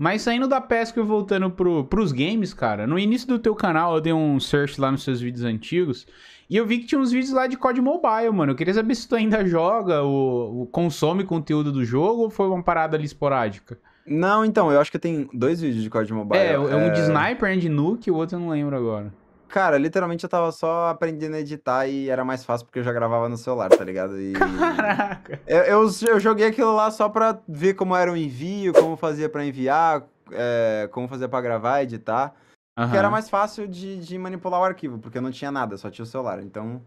Mas saindo da pesca e voltando pro, pros games, cara, no início do teu canal eu dei um search lá nos seus vídeos antigos e eu vi que tinha uns vídeos lá de COD Mobile, mano. Eu queria saber se tu ainda joga ou, ou consome conteúdo do jogo ou foi uma parada ali esporádica? Não, então, eu acho que tem dois vídeos de COD Mobile. É, é um de sniper, né, de nuke, o outro eu não lembro agora. Cara, literalmente eu tava só aprendendo a editar e era mais fácil porque eu já gravava no celular, tá ligado? E... Caraca! Eu, eu, eu, joguei aquilo lá só pra ver como era o envio, como fazia para enviar, é, como fazia para gravar, editar. Uhum. Porque era mais fácil de, de manipular o arquivo, porque eu não tinha nada, só tinha o celular. Então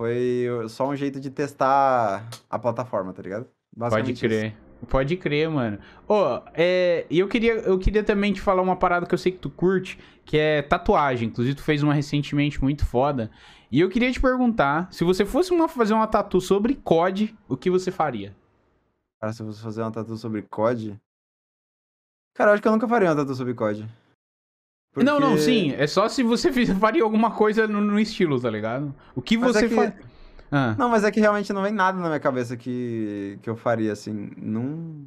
foi só um jeito de testar a plataforma, tá ligado? Pode crer. Isso. Pode crer, mano. Ô, oh, é, eu, queria, eu queria também te falar uma parada que eu sei que tu curte, que é tatuagem. Inclusive, tu fez uma recentemente muito foda. E eu queria te perguntar, se você fosse uma, fazer uma tatu sobre COD, o que você faria? Cara, se eu fosse fazer uma tatu sobre COD... Cara, eu acho que eu nunca faria uma tatu sobre COD. Porque... Não, não, sim. É só se você faria alguma coisa no, no estilo, tá ligado? O que Mas é você é que... faria... Ah. Não, mas é que realmente não vem nada na minha cabeça que, que eu faria, assim. Não.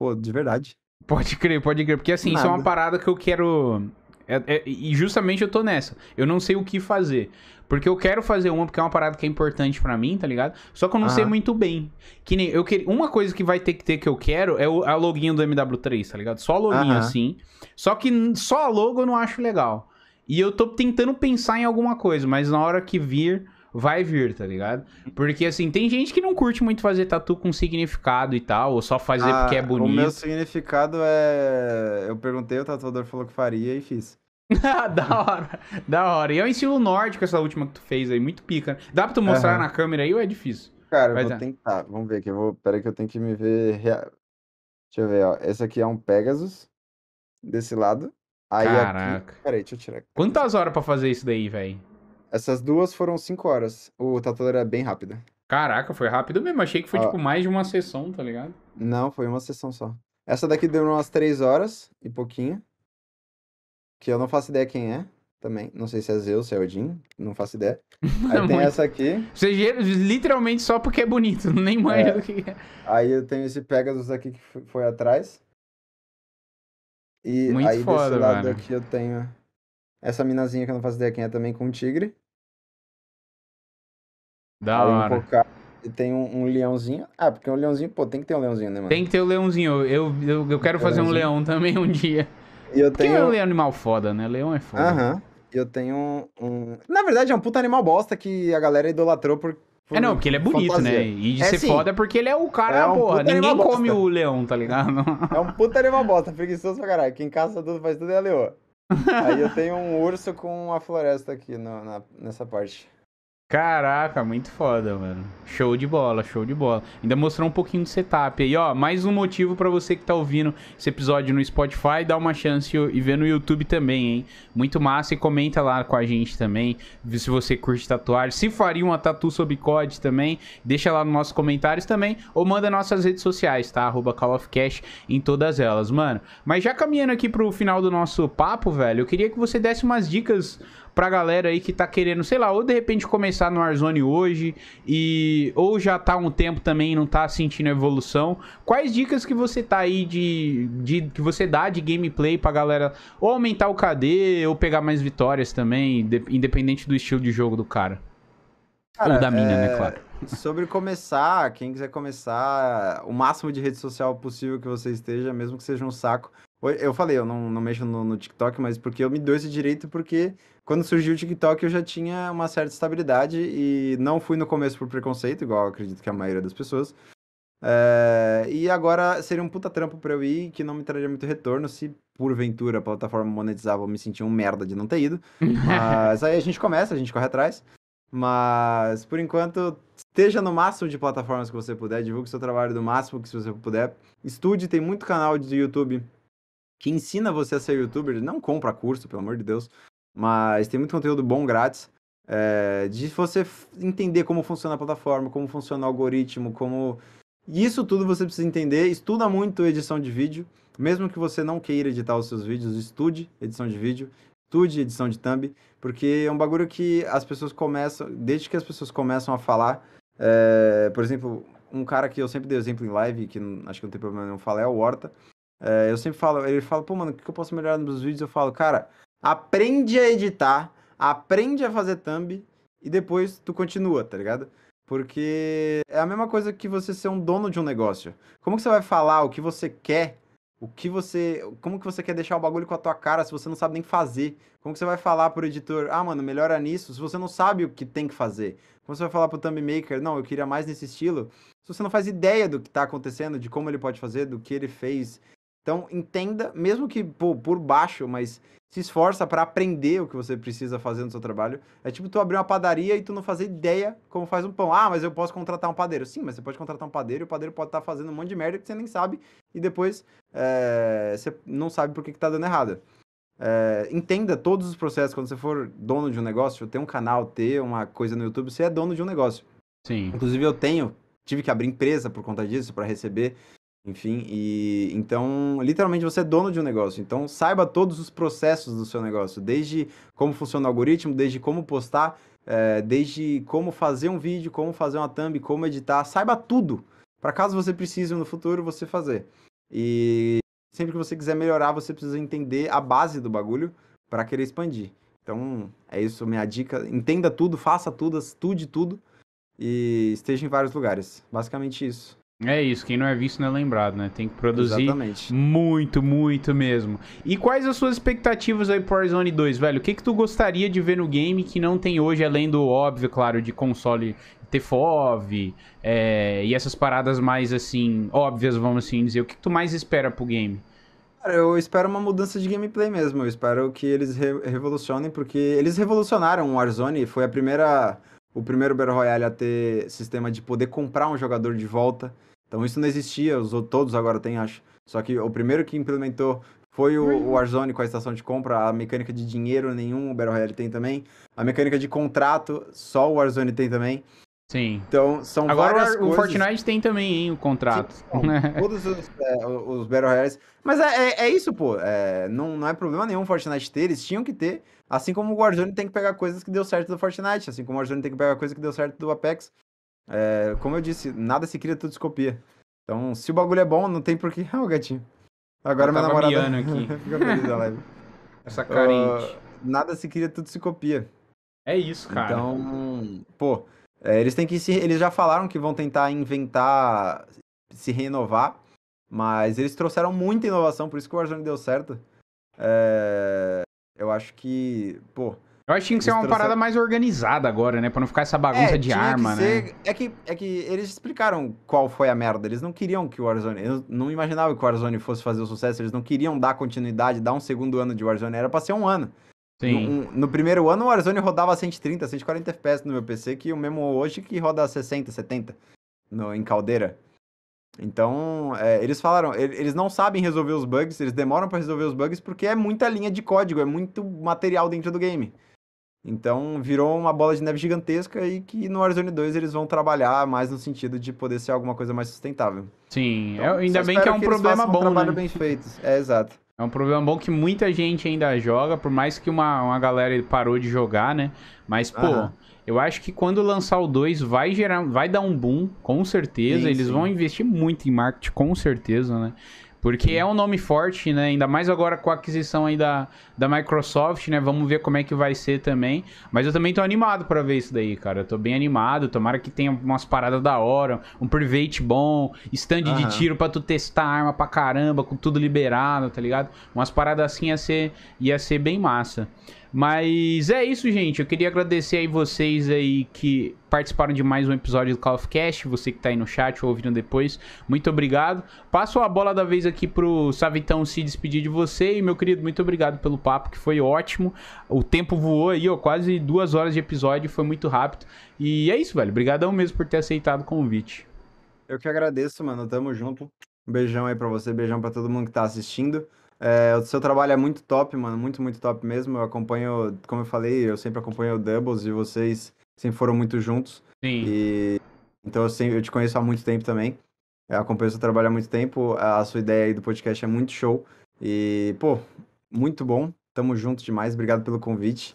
Pô, de verdade. Pode crer, pode crer. Porque assim, nada. isso é uma parada que eu quero. É, é, e justamente eu tô nessa. Eu não sei o que fazer. Porque eu quero fazer uma, porque é uma parada que é importante para mim, tá ligado? Só que eu não ah. sei muito bem. Que nem. Eu que... Uma coisa que vai ter que ter que eu quero é o, a login do MW3, tá ligado? Só a login ah. assim. Só que só a logo eu não acho legal. E eu tô tentando pensar em alguma coisa, mas na hora que vir, vai vir, tá ligado? Porque assim, tem gente que não curte muito fazer tatu com significado e tal, ou só fazer ah, porque é bonito. Ah, o meu significado é. Eu perguntei, o tatuador falou que faria e fiz. da hora, da hora. E é um estilo nórdico essa última que tu fez aí, muito pica. Dá pra tu mostrar uhum. na câmera aí ou é difícil? Cara, vai eu vou dar. tentar. Vamos ver que eu vou. Peraí que eu tenho que me ver. Deixa eu ver, ó. Esse aqui é um Pegasus. Desse lado. Aí Caraca. Aqui... Peraí, deixa eu tirar. Aqui. Quantas horas pra fazer isso daí, velho? Essas duas foram cinco horas. O Tatuador era bem rápido. Caraca, foi rápido mesmo. Achei que foi, tipo, mais de uma sessão, tá ligado? Não, foi uma sessão só. Essa daqui deu umas três horas e pouquinho. Que eu não faço ideia quem é também. Não sei se é Zeus, se é Odin. Não faço ideia. Aí tem essa aqui. Você literalmente só porque é bonito, nem mais É. do que é. Aí eu tenho esse Pegasus aqui que foi atrás. E Muito aí foda, desse lado mano. aqui eu tenho essa minazinha que eu não faço ideia quem é também com um tigre. Da Aí hora. Invocar, e tem um, um, leãozinho. Ah, porque um leãozinho, pô, tem que ter um leãozinho, né, mano? Tem que ter um leãozinho. Eu, eu, eu quero fazer um leão também um dia. E eu tenho... Porque é um animal foda, né? Leão é foda. Aham. Uhum. Eu tenho um, Na verdade, é um puta animal bosta que a galera idolatrou por. é não, porque ele é bonito, né? fantasia. né? E de é, ser sim. foda é porque ele é o cara, é um porra. Ninguém come bosta. o leão, tá ligado? É um puta animal bosta, preguiçoso pra caralho. Quem caça tudo, faz tudo é a leoa. Aí eu tenho um urso com a floresta aqui no, na, nessa parte. Caraca, muito foda, mano. Show de bola, show de bola. Ainda mostrou um pouquinho de setup aí, ó. Mais um motivo para você que tá ouvindo esse episódio no Spotify, dá uma chance e vê no YouTube também, hein? Muito massa e comenta lá com a gente também, se você curte tatuagem, se faria uma tatu sob COD também, deixa lá nos nossos comentários também, ou manda nossas redes sociais, tá? Arroba Call of Cash em todas elas, mano. Mas já caminhando aqui pro final do nosso papo, velho, eu queria que você desse umas dicas pra galera aí que tá querendo, sei lá, ou de repente começar no Warzone hoje e ou já tá um tempo também e não tá sentindo evolução. Quais dicas que você tá aí de, de que você dá de gameplay pra galera ou aumentar o KD ou pegar mais vitórias também, de, independente do estilo de jogo do cara? cara ou da minha, né, é... né, claro. Sobre começar, quem quiser começar, o máximo de rede social possível que você esteja, mesmo que seja um saco. Eu falei, eu não, não mexo no, no TikTok, mas porque eu me dou esse direito, porque quando surgiu o TikTok, eu já tinha uma certa estabilidade e não fui no começo por preconceito, igual acredito que a maioria das pessoas. É... E agora seria um puta trampo pra eu ir que não me traria muito retorno se porventura a plataforma monetizava, eu me sentia um merda de não ter ido. Mas aí a gente começa, a gente corre atrás. Mas por enquanto, esteja no máximo de plataformas que você puder, divulgue seu trabalho do máximo que você puder. Estude, tem muito canal de YouTube que ensina você a ser youtuber, não compra curso, pelo amor de Deus. Mas tem muito conteúdo bom grátis. É, de você entender como funciona a plataforma, como funciona o algoritmo, como. Isso tudo você precisa entender. Estuda muito edição de vídeo. Mesmo que você não queira editar os seus vídeos, estude edição de vídeo, estude edição de thumb, porque é um bagulho que as pessoas começam, desde que as pessoas começam a falar, é, por exemplo, um cara que eu sempre dei exemplo em live, que acho que não tem problema nenhum falar, é o Horta. É, eu sempre falo, ele fala, pô, mano, o que eu posso melhorar nos vídeos? Eu falo, cara, aprende a editar, aprende a fazer thumb e depois tu continua, tá ligado? Porque é a mesma coisa que você ser um dono de um negócio. Como que você vai falar o que você quer? O que você. Como que você quer deixar o bagulho com a tua cara se você não sabe nem fazer? Como que você vai falar pro editor, ah, mano, melhora nisso, se você não sabe o que tem que fazer? Como você vai falar pro thumb maker, não, eu queria mais nesse estilo? Se você não faz ideia do que tá acontecendo, de como ele pode fazer, do que ele fez, então, entenda, mesmo que pô, por baixo, mas se esforça para aprender o que você precisa fazer no seu trabalho. É tipo tu abrir uma padaria e tu não fazer ideia como faz um pão. Ah, mas eu posso contratar um padeiro. Sim, mas você pode contratar um padeiro e o padeiro pode estar tá fazendo um monte de merda que você nem sabe e depois é, você não sabe por que, que tá dando errado. É, entenda todos os processos. Quando você for dono de um negócio, ter um canal, ter uma coisa no YouTube, você é dono de um negócio. Sim. Inclusive eu tenho, tive que abrir empresa por conta disso para receber enfim, e então, literalmente você é dono de um negócio. Então, saiba todos os processos do seu negócio, desde como funciona o algoritmo, desde como postar, é, desde como fazer um vídeo, como fazer uma thumb, como editar, saiba tudo. Para caso você precise no futuro, você fazer. E sempre que você quiser melhorar, você precisa entender a base do bagulho para querer expandir. Então, é isso, minha dica. Entenda tudo, faça tudo, estude tudo e esteja em vários lugares. Basicamente isso. É isso, quem não é visto não é lembrado, né? Tem que produzir Exatamente. muito, muito mesmo. E quais as suas expectativas aí pro Warzone 2, velho? O que que tu gostaria de ver no game que não tem hoje, além do óbvio, claro, de console TFOV é, e essas paradas mais, assim, óbvias, vamos assim dizer. O que, que tu mais espera pro game? Cara, eu espero uma mudança de gameplay mesmo. Eu espero que eles re revolucionem, porque eles revolucionaram o Warzone. Foi a primeira... O primeiro Battle Royale a ter sistema de poder comprar um jogador de volta. Então isso não existia, os todos agora têm, acho. Só que o primeiro que implementou foi o, o Warzone com a estação de compra, a mecânica de dinheiro nenhum, o Battle Royale tem também. A mecânica de contrato, só o Warzone tem também. Sim. Então, são Agora várias o Fortnite tem também, hein, o contrato. Sim, todos os, é, os Battle Royales. Mas é, é, é isso, pô. É, não, não é problema nenhum o Fortnite ter, eles tinham que ter. Assim como o Warzone tem que pegar coisas que deu certo do Fortnite, assim como o Warzone tem que pegar coisas que deu certo do Apex. É, como eu disse, nada se cria, tudo se copia. Então, se o bagulho é bom, não tem porquê. Ah, o gatinho. Agora eu minha namorada. aqui. Fica feliz da live. Essa carente. Ah, uh, nada se cria, tudo se copia. É isso, cara. Então, pô, é, eles têm que se. Eles já falaram que vão tentar inventar, se renovar, mas eles trouxeram muita inovação, por isso que o Warzone deu certo. É, eu acho que, pô, eu acho que tinha que ser uma parada mais organizada agora, né? Pra não ficar essa é, bagunça é, de arma, ser... né? É que, é que eles explicaram qual foi a merda. Eles não queriam que o Warzone. Eu não imaginava que o Warzone fosse fazer o sucesso. Eles não queriam dar continuidade, dar um segundo ano de Warzone. Era pra ser um ano. Sim. No, no primeiro ano, o Warzone rodava 130, 140 FPS no meu PC, que o mesmo hoje que roda 60, 70 no, em caldeira. Então, é, eles falaram, eles não sabem resolver os bugs, eles demoram para resolver os bugs porque é muita linha de código, é muito material dentro do game. Então virou uma bola de neve gigantesca e que no Warzone 2 eles vão trabalhar mais no sentido de poder ser alguma coisa mais sustentável. Sim, é, então, ainda bem que é um que problema bom. Um né? trabalho né? bem feito. É exato. É um problema bom que muita gente ainda joga, por mais que uma, uma galera parou de jogar, né? Mas, pô, eu acho que quando lançar o 2 vai gerar, vai dar um boom, com certeza. Sim, eles sim. vão investir muito em marketing, com certeza, né? Porque é um nome forte, né? Ainda mais agora com a aquisição aí da, da Microsoft, né? Vamos ver como é que vai ser também. Mas eu também tô animado para ver isso daí, cara. Eu tô bem animado. Tomara que tenha umas paradas da hora, um private bom, stand uhum. de tiro para tu testar arma pra caramba, com tudo liberado, tá ligado? Umas paradas assim ia ser, ia ser bem massa. Mas é isso, gente. Eu queria agradecer aí vocês aí que participaram de mais um episódio do Call of Cast. Você que tá aí no chat ou ouvindo depois, muito obrigado. Passo a bola da vez aqui pro Savitão se despedir de você. E, meu querido, muito obrigado pelo papo, que foi ótimo. O tempo voou aí, ó, quase duas horas de episódio, foi muito rápido. E é isso, velho. Obrigadão mesmo por ter aceitado o convite. Eu que agradeço, mano. Tamo junto. Um beijão aí pra você, beijão pra todo mundo que tá assistindo. É, o seu trabalho é muito top, mano, muito, muito top mesmo. Eu acompanho, como eu falei, eu sempre acompanho o Doubles e vocês sempre foram muito juntos. Sim. E, então eu, sempre, eu te conheço há muito tempo também. Eu acompanho o seu trabalho há muito tempo. A sua ideia aí do podcast é muito show. E, pô, muito bom. Tamo junto demais. Obrigado pelo convite.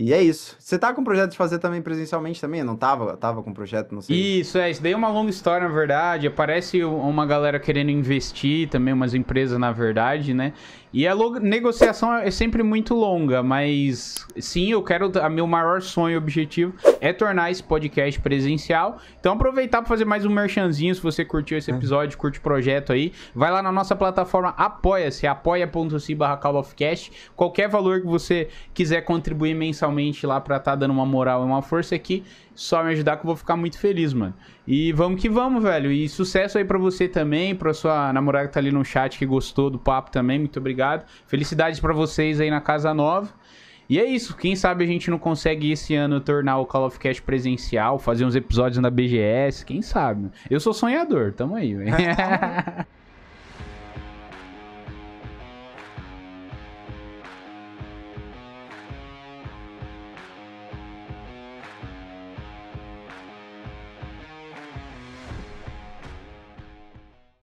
E é isso. Você tá com projeto de fazer também presencialmente também? Eu não tava, tava com projeto, não sei. Isso, é. Isso daí é uma longa história, na verdade. Aparece uma galera querendo investir também, umas empresas, na verdade, né? E a negociação é sempre muito longa, mas sim, eu quero. A meu maior sonho e objetivo é tornar esse podcast presencial. Então, aproveitar para fazer mais um merchanzinho. Se você curtiu esse é. episódio, curte o projeto aí. Vai lá na nossa plataforma Apoia-se, apoia.se barra Qualquer valor que você quiser contribuir mensalmente lá pra tá dando uma moral e uma força aqui. Só me ajudar que eu vou ficar muito feliz, mano. E vamos que vamos, velho. E sucesso aí pra você também, pra sua namorada que tá ali no chat que gostou do papo também. Muito obrigado. Felicidades pra vocês aí na casa nova. E é isso, quem sabe a gente não consegue esse ano tornar o Call of Cast presencial, fazer uns episódios na BGS, quem sabe. Eu sou sonhador, tamo aí, velho.